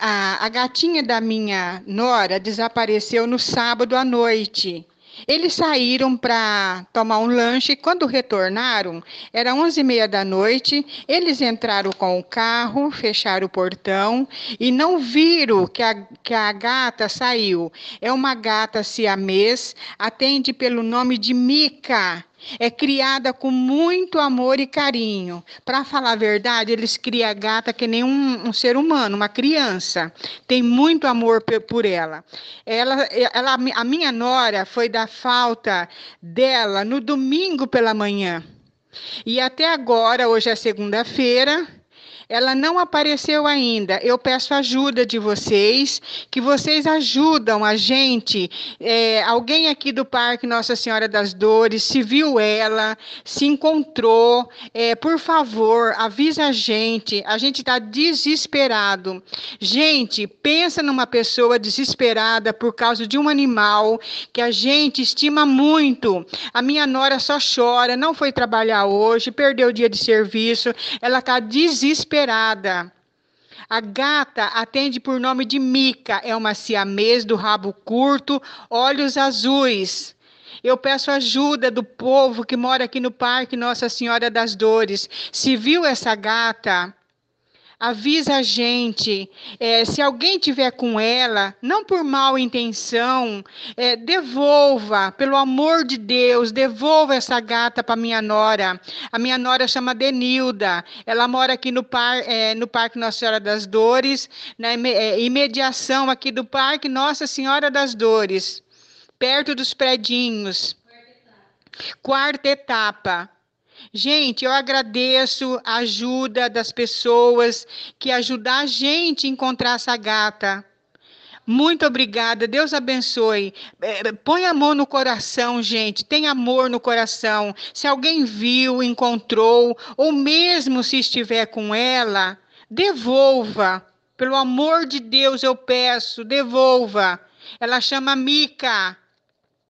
A, a gatinha da minha nora desapareceu no sábado à noite. Eles saíram para tomar um lanche. Quando retornaram, era onze e meia da noite. Eles entraram com o carro, fecharam o portão e não viram que a, que a gata saiu. É uma gata siamês, atende pelo nome de Mica. É criada com muito amor e carinho. Para falar a verdade, eles criam a gata que nem um, um ser humano, uma criança. Tem muito amor por ela. ela. Ela, A minha nora foi da falta dela no domingo pela manhã. E até agora, hoje é segunda-feira, ela não apareceu ainda. Eu peço ajuda de vocês, que vocês ajudam a gente. É, alguém aqui do Parque Nossa Senhora das Dores se viu ela, se encontrou. É, por favor, avisa a gente. A gente está desesperado. Gente, pensa numa pessoa desesperada por causa de um animal que a gente estima muito. A minha nora só chora, não foi trabalhar hoje, perdeu o dia de serviço. Ela está desesperada inesperada. A gata atende por nome de Mica, é uma siamês do rabo curto, olhos azuis. Eu peço ajuda do povo que mora aqui no Parque Nossa Senhora das Dores. Se viu essa gata, avisa a gente. É, se alguém tiver com ela, não por mal intenção, é, devolva, pelo amor de Deus, devolva essa gata para minha nora. A minha nora chama Denilda. Ela mora aqui no, par, é, no Parque Nossa Senhora das Dores, na é, imediação aqui do Parque Nossa Senhora das Dores, perto dos predinhos. Quarta etapa. Quarta etapa. Gente, eu agradeço a ajuda das pessoas que ajudar a gente a encontrar essa gata. Muito obrigada, Deus abençoe. É, põe a mão no coração, gente, tem amor no coração. Se alguém viu, encontrou, ou mesmo se estiver com ela, devolva. Pelo amor de Deus, eu peço, devolva. Ela chama Mica.